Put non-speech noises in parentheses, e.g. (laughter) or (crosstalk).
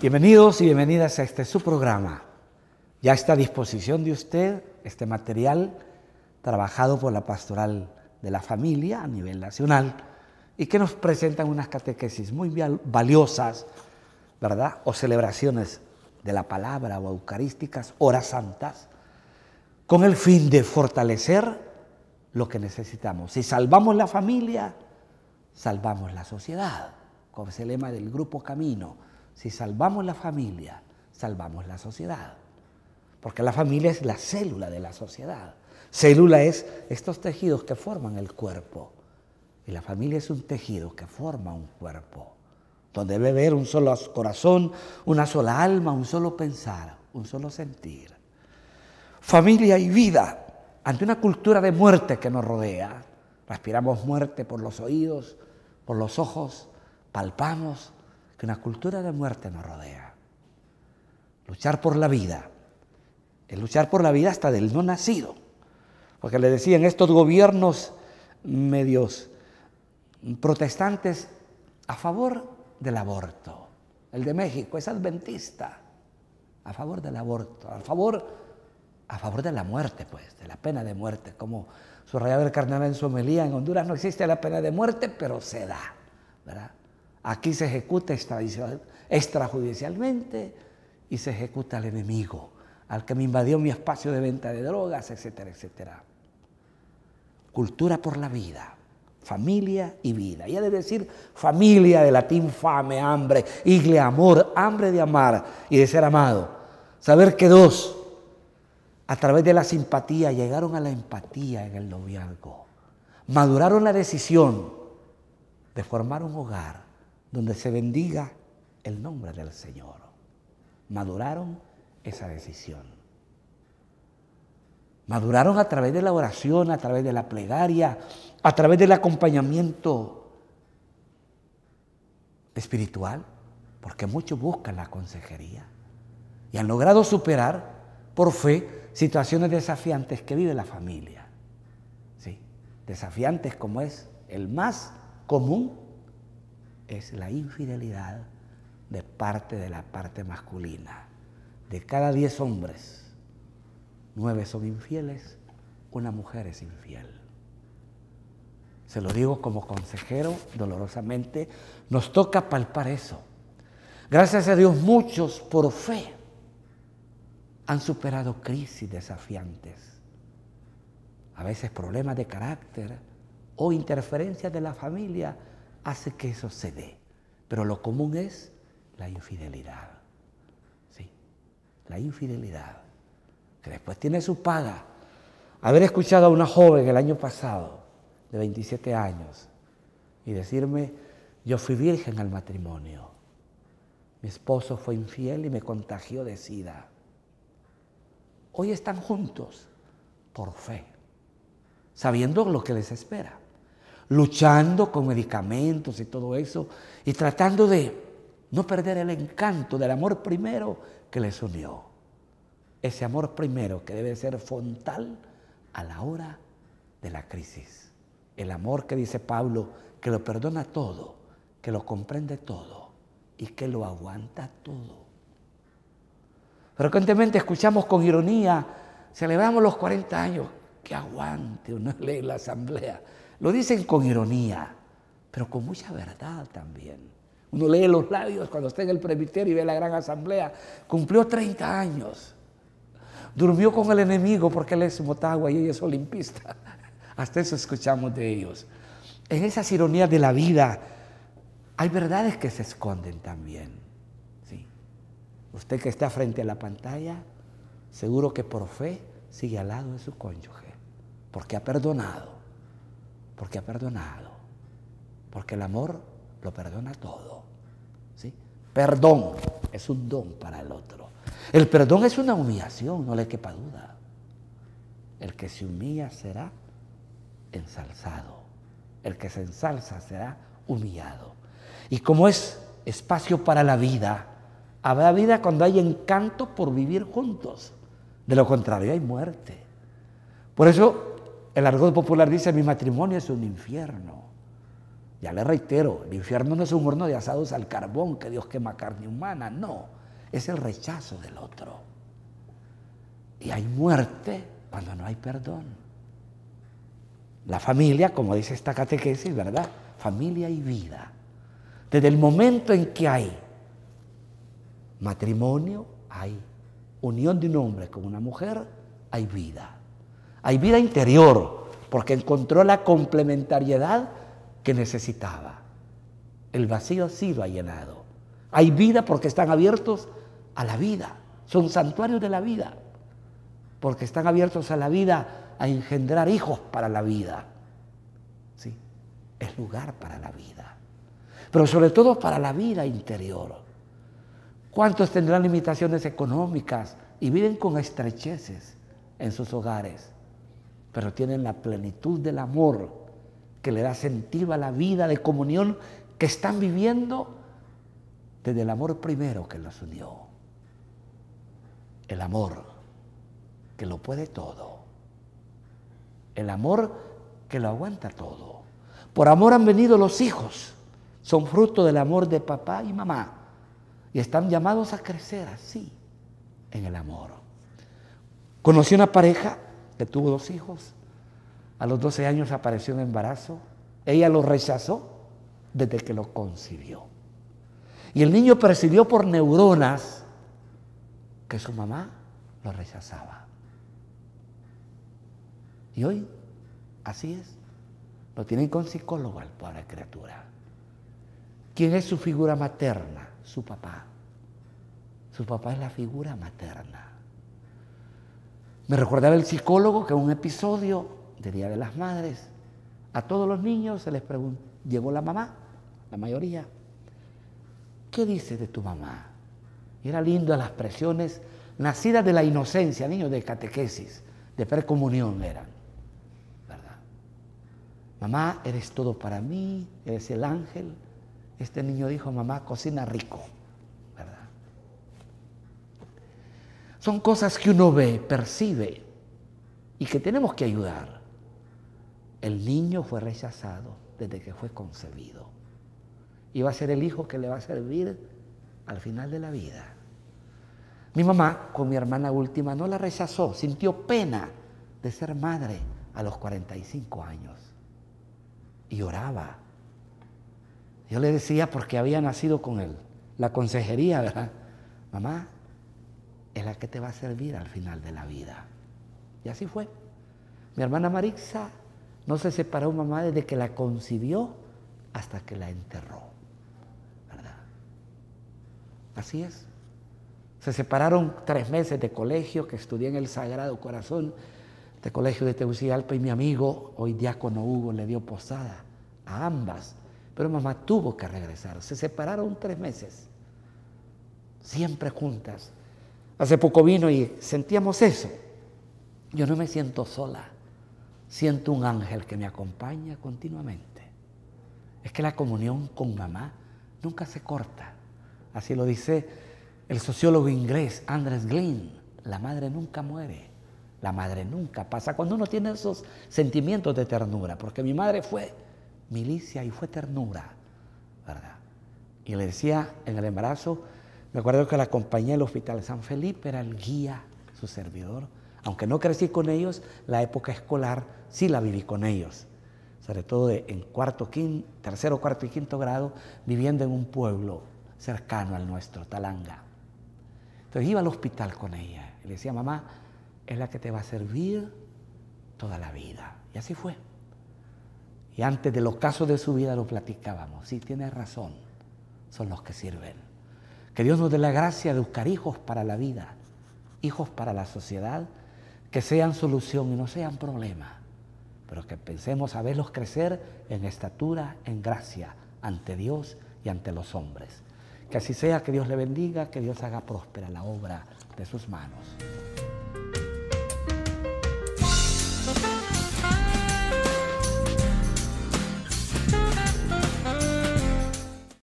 Bienvenidos y bienvenidas a este su programa. Ya está a disposición de usted este material trabajado por la Pastoral de la Familia a nivel nacional y que nos presentan unas catequesis muy valiosas, ¿verdad? O celebraciones de la palabra o eucarísticas, horas santas, con el fin de fortalecer lo que necesitamos. Si salvamos la familia, salvamos la sociedad, con ese lema del grupo Camino si salvamos la familia, salvamos la sociedad. Porque la familia es la célula de la sociedad. Célula es estos tejidos que forman el cuerpo. Y la familia es un tejido que forma un cuerpo, donde debe haber un solo corazón, una sola alma, un solo pensar, un solo sentir. Familia y vida ante una cultura de muerte que nos rodea. Respiramos muerte por los oídos, por los ojos, palpamos, que una cultura de muerte nos rodea. Luchar por la vida. El luchar por la vida hasta del no nacido. Porque le decían estos gobiernos medios protestantes a favor del aborto. El de México es adventista. A favor del aborto. A favor a favor de la muerte, pues, de la pena de muerte, como subrayaba el Carnaval en su homilía, en Honduras no existe la pena de muerte, pero se da, ¿verdad? Aquí se ejecuta extrajudicialmente y se ejecuta al enemigo, al que me invadió mi espacio de venta de drogas, etcétera, etcétera. Cultura por la vida, familia y vida. Y ha de decir familia de latín fame, hambre, igle, amor, hambre de amar y de ser amado. Saber que dos, a través de la simpatía, llegaron a la empatía en el noviazgo. Maduraron la decisión de formar un hogar donde se bendiga el nombre del Señor. Maduraron esa decisión. Maduraron a través de la oración, a través de la plegaria, a través del acompañamiento espiritual, porque muchos buscan la consejería y han logrado superar por fe situaciones desafiantes que vive la familia. ¿Sí? Desafiantes como es el más común es la infidelidad de parte de la parte masculina. De cada diez hombres, nueve son infieles, una mujer es infiel. Se lo digo como consejero, dolorosamente, nos toca palpar eso. Gracias a Dios muchos por fe han superado crisis desafiantes, a veces problemas de carácter o interferencias de la familia hace que eso se dé. Pero lo común es la infidelidad. Sí, la infidelidad, que después tiene su paga. Haber escuchado a una joven el año pasado, de 27 años, y decirme, yo fui virgen al matrimonio. Mi esposo fue infiel y me contagió de sida. Hoy están juntos por fe, sabiendo lo que les espera luchando con medicamentos y todo eso, y tratando de no perder el encanto del amor primero que les unió. Ese amor primero que debe ser frontal a la hora de la crisis. El amor que dice Pablo, que lo perdona todo, que lo comprende todo y que lo aguanta todo. Frecuentemente escuchamos con ironía, celebramos los 40 años, que aguante una (laughs) ley la asamblea. Lo dicen con ironía, pero con mucha verdad también. Uno lee los labios cuando está en el presbiterio y ve la gran asamblea. Cumplió 30 años. Durmió con el enemigo porque él es motagua y ella es olimpista. (laughs) Hasta eso escuchamos de ellos. En esas ironías de la vida hay verdades que se esconden también. ¿sí? Usted que está frente a la pantalla, seguro que por fe sigue al lado de su cónyuge, porque ha perdonado porque ha perdonado, porque el amor lo perdona todo. ¿sí? Perdón es un don para el otro. El perdón es una humillación, no le quepa duda. El que se humilla será ensalzado, el que se ensalza será humillado. Y como es espacio para la vida, habrá vida cuando hay encanto por vivir juntos. De lo contrario hay muerte. Por eso el argot popular dice, mi matrimonio es un infierno. Ya le reitero, el infierno no es un horno de asados al carbón que Dios quema carne humana, no, es el rechazo del otro. Y hay muerte cuando no hay perdón. La familia, como dice esta catequesis, ¿verdad? Familia y vida. Desde el momento en que hay matrimonio, hay unión de un hombre con una mujer, hay vida hay vida interior, porque encontró la complementariedad que necesitaba. El vacío ha sido llenado. Hay vida porque están abiertos a la vida. Son santuarios de la vida. Porque están abiertos a la vida, a engendrar hijos para la vida. ¿Sí? Es lugar para la vida. Pero sobre todo para la vida interior. ¿Cuántos tendrán limitaciones económicas y viven con estrecheces en sus hogares? pero tienen la plenitud del amor que le da sentido a la vida de comunión que están viviendo desde el amor primero que los unió. El amor que lo puede todo. El amor que lo aguanta todo. Por amor han venido los hijos. Son fruto del amor de papá y mamá. Y están llamados a crecer así, en el amor. Conocí una pareja que tuvo dos hijos. A los 12 años apareció un embarazo. Ella lo rechazó desde que lo concibió. Y el niño percibió por neuronas que su mamá lo rechazaba. Y hoy, así es, lo tienen con psicólogo al pobre criatura. ¿Quién es su figura materna? Su papá. Su papá es la figura materna. Me recordaba el psicólogo que un episodio de Día de las Madres, a todos los niños se les preguntó, ¿llevó la mamá, la mayoría, ¿qué dices de tu mamá? Y Era lindo las presiones nacidas de la inocencia, niños de catequesis, de precomunión eran, ¿verdad? Mamá, eres todo para mí, eres el ángel. Este niño dijo, mamá, cocina rico. son cosas que uno ve, percibe y que tenemos que ayudar. El niño fue rechazado desde que fue concebido y va a ser el hijo que le va a servir al final de la vida. Mi mamá, con mi hermana última, no la rechazó, sintió pena de ser madre a los 45 años y oraba Yo le decía porque había nacido con él, la consejería, ¿verdad? Mamá, es la que te va a servir al final de la vida. Y así fue. Mi hermana Marixa no se separó mamá desde que la concibió hasta que la enterró. ¿Verdad? Así es. Se separaron tres meses de colegio que estudié en el Sagrado Corazón, de colegio de Tegucigalpa, y mi amigo, hoy diácono Hugo, le dio posada a ambas. Pero mamá tuvo que regresar. Se separaron tres meses, siempre juntas. Hace poco vino y sentíamos eso. Yo no me siento sola, siento un ángel que me acompaña continuamente. Es que la comunión con mamá nunca se corta. Así lo dice el sociólogo inglés Andrés Glynn. La madre nunca muere, la madre nunca pasa. Cuando uno tiene esos sentimientos de ternura, porque mi madre fue milicia y fue ternura, ¿verdad? Y le decía en el embarazo, me acuerdo que la compañía del Hospital San Felipe era el guía, su servidor. Aunque no crecí con ellos, la época escolar sí la viví con ellos. Sobre todo en cuarto, tercero, cuarto y quinto grado, viviendo en un pueblo cercano al nuestro, Talanga. Entonces iba al hospital con ella. Y le decía, mamá, es la que te va a servir toda la vida. Y así fue. Y antes de los casos de su vida lo platicábamos. Sí, tienes razón, son los que sirven. Que Dios nos dé la gracia de buscar hijos para la vida, hijos para la sociedad, que sean solución y no sean problema, pero que pensemos a verlos crecer en estatura, en gracia, ante Dios y ante los hombres. Que así sea, que Dios le bendiga, que Dios haga próspera la obra de sus manos.